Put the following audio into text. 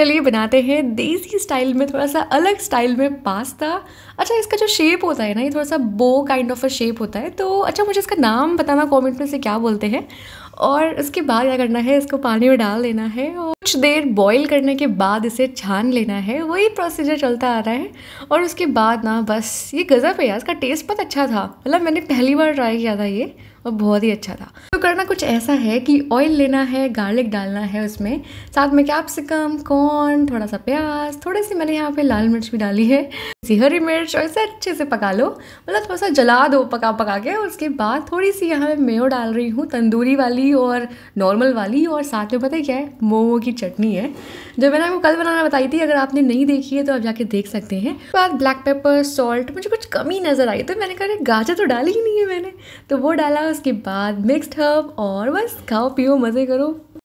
चलिए बनाते हैं देसी स्टाइल में थोड़ा सा अलग स्टाइल में पास्ता अच्छा इसका जो शेप होता है ना ये थोड़ा सा बो काइंड ऑफ अ शेप होता है तो अच्छा मुझे इसका नाम बताना कमेंट में से क्या बोलते हैं और उसके बाद क्या करना है इसको पानी में डाल देना है और कुछ देर बॉईल करने के बाद इसे छान लेना है वही प्रोसीजर चलता आ रहा है और उसके बाद ना बस ये गज़ब है यार इसका टेस्ट बहुत अच्छा था मतलब मैंने पहली बार ट्राई किया था ये और बहुत ही अच्छा था तो करना कुछ ऐसा है कि ऑयल लेना है गार्लिक डालना है उसमें साथ में कैप्सिकम कॉर्न थोड़ा सा प्याज थोड़ी सी मैंने यहाँ पे लाल मिर्च भी डाली है सी हरी मिर्च और इसे अच्छे से पका लो मतलब थोड़ा सा जला दो पका पका के और उसके बाद थोड़ी सी यहाँ मैं मेयो डाल रही हूँ तंदूरी वाली और नॉर्मल वाली और साथ में पता है क्या है मोमो की चटनी है जो मैंने आपको कल बनाना बताई थी अगर आपने नहीं देखी है तो आप जाके देख सकते हैं उसके बाद ब्लैक पेपर सॉल्ट मुझे कुछ कमी नज़र आई तो मैंने कहा गाजर तो डाली ही नहीं है मैंने तो वो डाला उसके बाद मिक्सड हर्ब और बस खाओ पियो मज़े करो